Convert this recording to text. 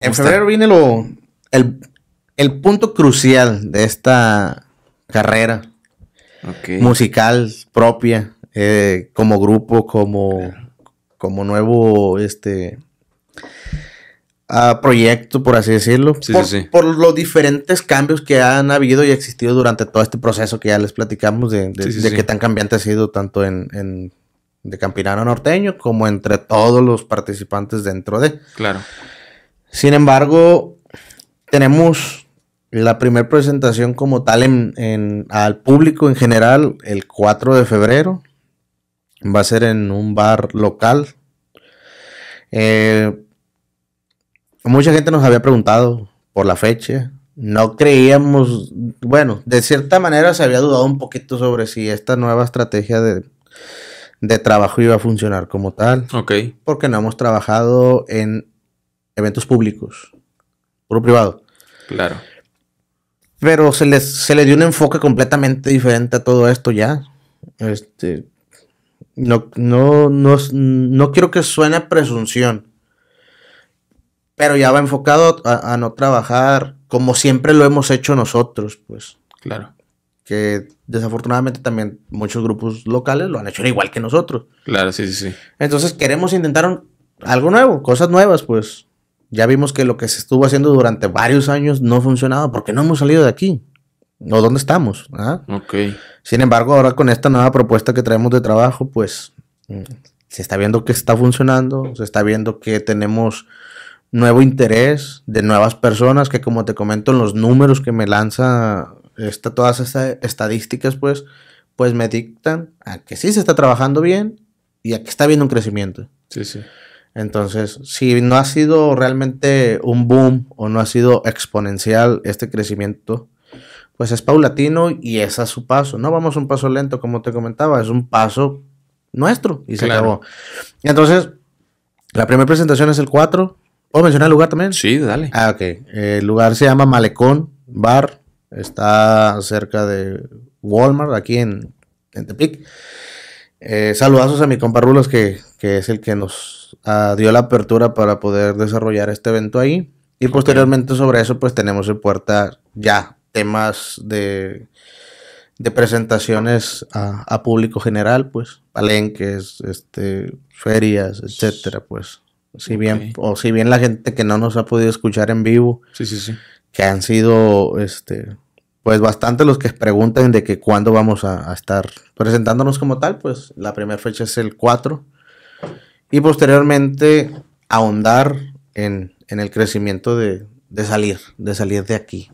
En febrero viene lo, el, punto crucial de esta carrera musical propia, eh, como grupo, como, como nuevo este, ah, proyecto, por así decirlo. por, los diferentes cambios que han habido y existido durante todo este proceso que ya les platicamos de, de, qué tan cambiante ha sido tanto en, de Campinano Norteño como entre todos los participantes dentro de. Claro. Sin embargo, tenemos la primera presentación como tal al público en general el 4 de febrero. Va a ser en un bar local. Eh, mucha gente nos había preguntado por la fecha. No creíamos, bueno, de cierta manera se había dudado un poquito sobre si esta nueva estrategia de, de trabajo iba a funcionar como tal. Ok. Porque no hemos trabajado en eventos públicos, puro privado. Claro. Pero se les, se dio un enfoque completamente diferente a todo esto ya. Este, no, no, no, no quiero que suene presunción, pero ya va enfocado a, no trabajar como siempre lo hemos hecho nosotros, pues. Claro. Que desafortunadamente también muchos grupos locales lo han hecho igual que nosotros. Claro, sí, sí, sí. Entonces queremos intentar algo nuevo, cosas nuevas, pues. Ya vimos que lo que se estuvo haciendo durante varios años no funcionaba porque no hemos salido de aquí. ¿O dónde estamos? ¿Ah? Sin embargo, ahora con esta nueva propuesta que traemos de trabajo, pues mm, se está viendo que está funcionando, se está viendo que tenemos nuevo interés de nuevas personas, que como te comento, en los números que me lanza esta, todas estas estadísticas, pues, pues me dictan a que sí se está trabajando bien y a que está habiendo un crecimiento. Sí, sí. Entonces, si no ha sido realmente un boom o no ha sido exponencial este crecimiento, pues es paulatino y es a su paso. No vamos un paso lento, como te comentaba, es un paso nuestro y se acabó. Entonces, la primera presentación es el 4. ¿Puedo mencionar el lugar también? Sí, dale. Ah, ok. El lugar se llama Malecón Bar. Está cerca de Walmart, aquí en, en Tepic. Eh, saludazos a mi compa Rulos, que, es el que nos ah, dio la apertura para poder desarrollar este evento ahí. Y posteriormente sobre eso, pues tenemos en puerta ya temas de, presentaciones a, público general, pues, palenques, este, ferias, etcétera, pues. Si bien, o si bien la gente que no nos ha podido escuchar en vivo, sí, sí, sí. que han sido este pues bastante los que preguntan de que cuándo vamos a, estar presentándonos como tal, pues la primera fecha es el 4 y posteriormente ahondar en, el crecimiento de, de, salir, de salir de aquí,